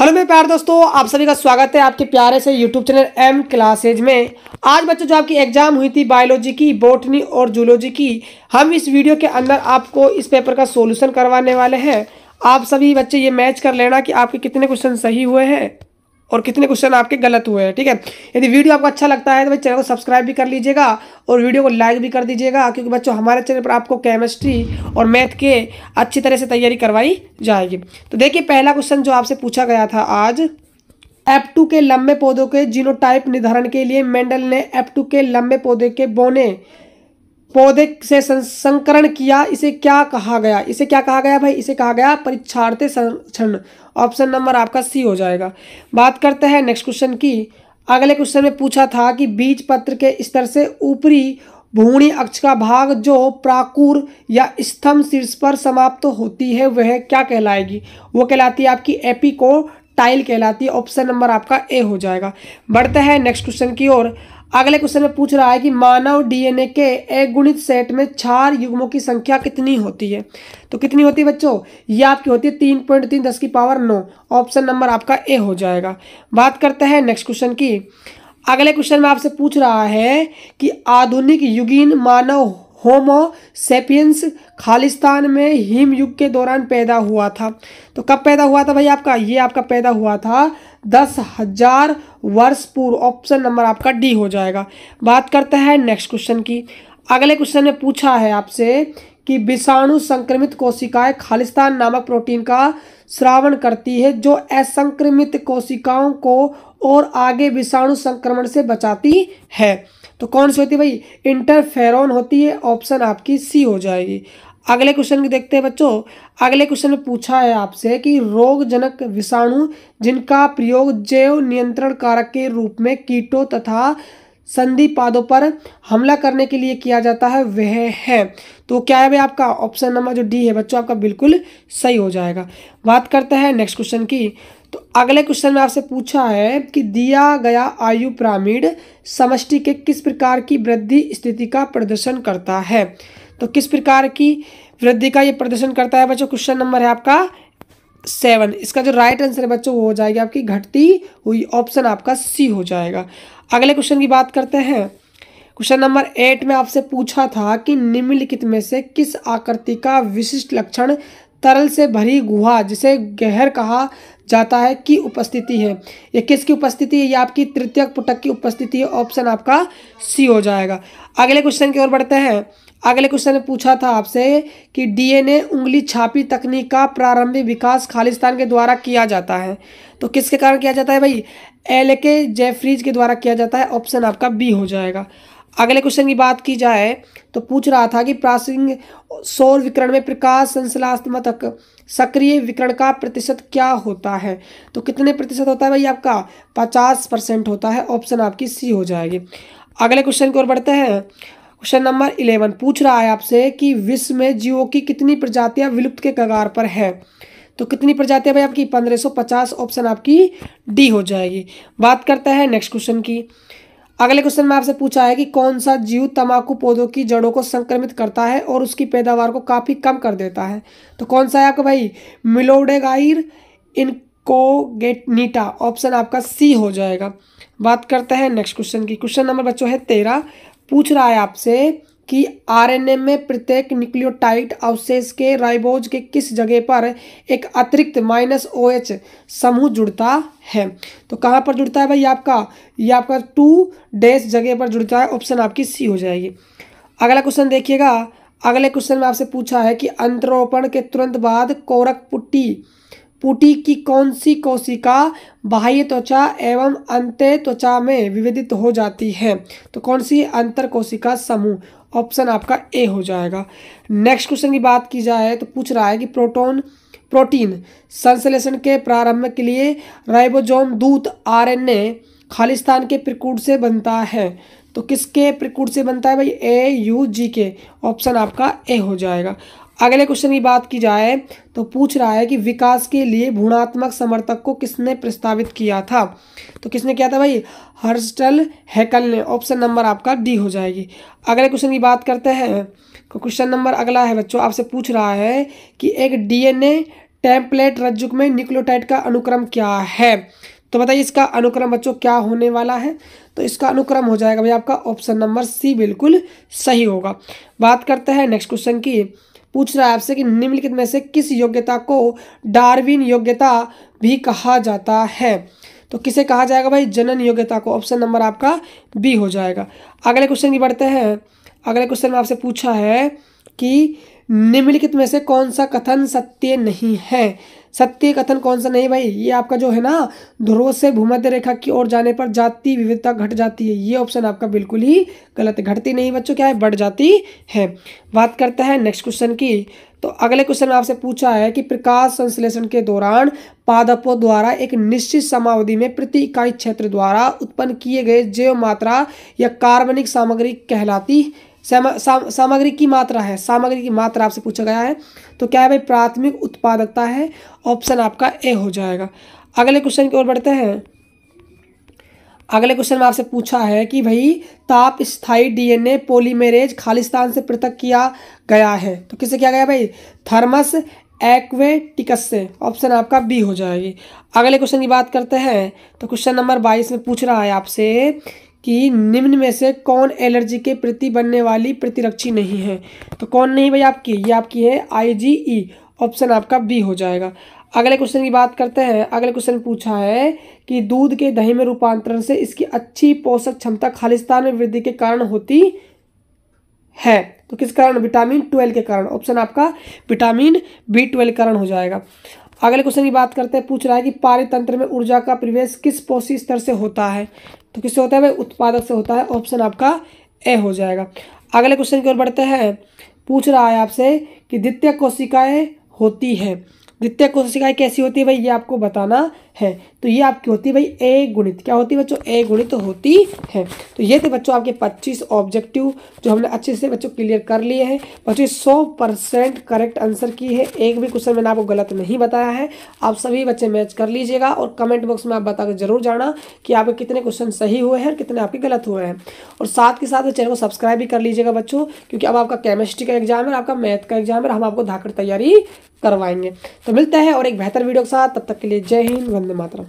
Hello मेरे प्यार दोस्तों आप सभी का स्वागत है आपके प्यारे से यूट्यूब चैनल एम क्लासेज में आज बच्चों जो आपकी एग्जाम हुई थी बायोलॉजी की बोटनी और जूलॉजी की हम इस वीडियो के अंदर आपको इस पेपर का सॉल्यूशन करवाने वाले हैं आप सभी बच्चे ये मैच कर लेना कि आपके कितने क्वेश्चन सही हुए हैं और कितने क्वेश्चन आपके गलत हुए हैं ठीक है यदि वीडियो आपको अच्छा लगता है तो भाई चैनल को सब्सक्राइब भी कर लीजिएगा और वीडियो को लाइक भी कर दीजिएगा क्योंकि बच्चों हमारे चैनल पर आपको केमिस्ट्री और मैथ के अच्छी तरह से तैयारी करवाई जाएगी तो देखिए पहला क्वेश्चन जो आपसे पूछा गया था आज F2 के लंबे पौधों के जीनोटाइप निर्धारण के लिए मेंडल ने F2 के लंबे पौधे के बोने पौधे से संकरण किया इसे क्या कहा गया इसे क्या कहा गया भाई इसे कहा गया परीक्षार्थी संरक्षण ऑप्शन नंबर आपका सी हो जाएगा बात करते हैं नेक्स्ट क्वेश्चन की अगले क्वेश्चन में पूछा था कि बीज पत्र के स्तर से ऊपरी भूणी अक्ष का भाग जो प्राकुर या स्तंभ शीर्ष पर समाप्त तो होती है वह क्या कहलाएगी वो कहलाती है आपकी एपिको टाइल कहलाती है ऑप्शन नंबर आपका ए हो जाएगा बढ़ते हैं नेक्स्ट क्वेश्चन की ओर अगले क्वेश्चन में पूछ रहा है कि मानव डीएनए के एक गुणित सेट में चार युग्मों की संख्या कितनी होती है तो कितनी होती है बच्चों ये आपकी होती है तीन पॉइंट तीन दस की पावर नौ ऑप्शन नंबर आपका ए हो जाएगा बात करते हैं नेक्स्ट क्वेश्चन की अगले क्वेश्चन में आपसे पूछ रहा है कि आधुनिक युगीन मानव होमो सेपियंस खालिस्तान में हिम युग के दौरान पैदा हुआ था तो कब पैदा हुआ था भाई आपका ये आपका पैदा हुआ था दस हजार वर्ष पूर्व ऑप्शन नंबर आपका डी हो जाएगा बात करते हैं नेक्स्ट क्वेश्चन की अगले क्वेश्चन में पूछा है आपसे कि विषाणु संक्रमित कोशिकाएं खालिस्तान नामक प्रोटीन का श्रावण करती है जो असंक्रमित कोशिकाओं को और आगे विषाणु संक्रमण से बचाती है तो कौन सी होती है भाई इंटरफेरॉन होती है ऑप्शन आपकी सी हो जाएगी अगले क्वेश्चन की देखते हैं बच्चों अगले क्वेश्चन में पूछा है आपसे कि रोगजनक विषाणु जिनका प्रयोग जैव नियंत्रण कारक के रूप में कीटों तथा संधि पादों पर हमला करने के लिए किया जाता है वह है तो क्या है भाई आपका ऑप्शन नंबर जो डी है बच्चों आपका बिल्कुल सही हो जाएगा बात करते हैं नेक्स्ट क्वेश्चन की तो अगले क्वेश्चन में आपसे पूछा है कि दिया गया आयु प्रामीड समष्टि के किस प्रकार की वृद्धि स्थिति का प्रदर्शन करता है तो किस प्रकार की वृद्धि का ये प्रदर्शन करता है बच्चों क्वेश्चन नंबर है आपका सेवन इसका जो राइट आंसर है बच्चों वो हो जाएगा आपकी घटती हुई ऑप्शन आपका सी हो जाएगा अगले क्वेश्चन की बात करते हैं क्वेश्चन नंबर एट में आपसे पूछा था कि निम्नलिखित में से किस आकृति का विशिष्ट लक्षण तरल से भरी गुहा जिसे गहर कहा जाता है की उपस्थिति है ये किसकी उपस्थिति है ये आपकी तृतीय पुटक की उपस्थिति है ऑप्शन आपका सी हो जाएगा अगले क्वेश्चन की ओर बढ़ते हैं अगले क्वेश्चन ने पूछा था आपसे कि डीएनए उंगली छापी तकनीक का प्रारंभिक विकास खालिस्तान के द्वारा किया जाता है तो किसके कारण किया जाता है भाई एल के जेफ्रीज के द्वारा किया जाता है ऑप्शन आपका बी हो जाएगा अगले क्वेश्चन की बात की जाए तो पूछ रहा था कि प्रासिंग सौर विकरण में प्रकाश संश्लात्मक सक्रिय विकरण का प्रतिशत क्या होता है तो कितने प्रतिशत होता है भाई आपका पचास परसेंट होता है ऑप्शन आपकी सी हो जाएगी अगले क्वेश्चन की ओर बढ़ते हैं क्वेश्चन नंबर इलेवन पूछ रहा है आपसे कि विश्व में जीवों की कितनी प्रजातियां विलुप्त के कगार पर है तो कितनी प्रजातियां भाई आपकी पंद्रह ऑप्शन आपकी डी हो जाएगी बात करते हैं नेक्स्ट क्वेश्चन की अगले क्वेश्चन में आपसे पूछा है कि कौन सा जीव तंबाकू पौधों की जड़ों को संक्रमित करता है और उसकी पैदावार को काफ़ी कम कर देता है तो कौन सा है आपका भाई मिलोडेगाइर इनकोगेटनीटा ऑप्शन आपका सी हो जाएगा बात करते हैं नेक्स्ट क्वेश्चन की क्वेश्चन नंबर बच्चों है तेरह पूछ रहा है आपसे कि आरएनए में प्रत्येक न्यूक्लियोटाइड अवशेष के राइबोज के किस जगह पर एक अतिरिक्त माइनस ओ एच समूह जुड़ता है तो कहाँ पर जुड़ता है भाई आपका ये आपका टू डेस जगह पर जुड़ता है ऑप्शन आपकी सी हो जाएगी अगला क्वेश्चन देखिएगा अगले क्वेश्चन में आपसे पूछा है कि अंतरोपण के तुरंत बाद कोरक पुट्टी पुटी की कौन सी कोशिका बाह्य त्वचा एवं अंत्य त्वचा में विविधित हो जाती है तो कौन सी अंतर कोशिका समूह ऑप्शन आपका ए हो जाएगा नेक्स्ट क्वेश्चन की बात की जाए तो पूछ रहा है कि प्रोटोन प्रोटीन संश्लेषण के प्रारंभ के लिए राइबोजोम दूत आरएनए खालिस्तान के प्रकूट से बनता है तो किसके प्रकूट से बनता है भाई ए यू जी के ऑप्शन आपका ए हो जाएगा अगले क्वेश्चन की बात की जाए तो पूछ रहा है कि विकास के लिए भूणात्मक समर्थक को किसने प्रस्तावित किया था तो किसने किया था भाई हर्स्टल हैकल ने ऑप्शन नंबर आपका डी हो जाएगी अगले क्वेश्चन की बात करते हैं तो क्वेश्चन नंबर अगला है बच्चों आपसे पूछ रहा है कि एक डीएनए टेम्पलेट रज्जुक में न्यूक्लियोटाइड का अनुक्रम क्या है तो बताइए इसका अनुक्रम बच्चों क्या होने वाला है तो इसका अनुक्रम हो जाएगा भाई आपका ऑप्शन नंबर सी बिल्कुल सही होगा बात करते हैं नेक्स्ट क्वेश्चन की पूछ रहा है आपसे कि निम्नलिखित में से किस योग्यता को डार्विन योग्यता भी कहा जाता है तो किसे कहा जाएगा भाई जनन योग्यता को ऑप्शन नंबर आपका बी हो जाएगा अगले क्वेश्चन की बढ़ते हैं अगले क्वेश्चन में आपसे पूछा है कि निम्नलिखित में से कौन सा कथन सत्य नहीं है सत्य कथन कौन सा नहीं भाई ये आपका जो है ना ध्रुव से भूमध्य रेखा की ओर जाने पर जाति विविधता घट जाती है ये ऑप्शन आपका बिल्कुल ही गलत है घटती नहीं बच्चों क्या है बढ़ जाती है बात करते हैं नेक्स्ट क्वेश्चन की तो अगले क्वेश्चन में आपसे पूछा है कि प्रकाश संश्लेषण के दौरान पादपों द्वारा एक निश्चित समावधि में प्रति इकाई क्षेत्र द्वारा उत्पन्न किए गए जैव मात्रा या कार्बनिक सामग्री कहलाती सामग्री की मात्रा है सामग्री की मात्रा आपसे पूछा गया है तो क्या है भाई प्राथमिक उत्पादकता है ऑप्शन आपका ए हो जाएगा अगले क्वेश्चन की ओर बढ़ते हैं अगले क्वेश्चन में आपसे पूछा है कि भाई ताप स्थाई डीएनए पॉलीमरेज खालिस्तान से पृथक किया गया है तो किससे किया गया भाई थर्मस एक्वेटिकस से ऑप्शन आपका बी हो जाएगी अगले क्वेश्चन की बात करते हैं तो क्वेश्चन नंबर बाईस में पूछ रहा है आपसे कि निम्न में से कौन एलर्जी के प्रति बनने वाली प्रतिरक्षी नहीं है तो कौन नहीं भाई आपकी ये आपकी है आई ऑप्शन e, आपका बी हो जाएगा अगले क्वेश्चन की बात करते हैं अगले क्वेश्चन पूछा है कि दूध के दही में रूपांतरण से इसकी अच्छी पोषक क्षमता खालिस्तान में वृद्धि के कारण होती है तो किस कारण विटामिन ट्वेल्व के कारण ऑप्शन आपका विटामिन बी ट्वेल्व कारण हो जाएगा अगले क्वेश्चन की बात करते हैं पूछ रहा है कि पारितंत्र में ऊर्जा का प्रवेश किस पोषी स्तर से होता है तो किससे होता है भाई उत्पादक से होता है ऑप्शन आपका ए हो जाएगा अगले क्वेश्चन की ओर बढ़ते हैं पूछ रहा है आपसे कि द्वितीय कोशिकाएं होती हैं द्वितीय कोशिकाएं कैसी होती है भाई ये आपको बताना है तो ये आपकी होती है भाई ए गुणित क्या होती है बच्चों ए गुणित तो होती है तो ये थे बच्चों आपके पच्चीस ऑब्जेक्टिव जो हमने अच्छे से बच्चों क्लियर कर लिए हैं बच्चों सौ परसेंट करेक्ट आंसर की है एक भी क्वेश्चन मैंने आपको गलत नहीं बताया है आप सभी बच्चे मैच कर लीजिएगा और कमेंट बॉक्स में आप बता जरूर जाना कि आपके कितने क्वेश्चन सही हुए हैं और कितने आपके गलत हुए हैं और साथ के साथ चैनल को सब्सक्राइब भी कर लीजिएगा बच्चों क्योंकि अब आपका केमिस्ट्री का एग्जाम है आपका मैथ का एग्जाम है हम आपको धाकर तैयारी करवाएंगे तो मिलते हैं और एक बेहतर वीडियो के साथ तब तक के लिए जय हिंद de matan.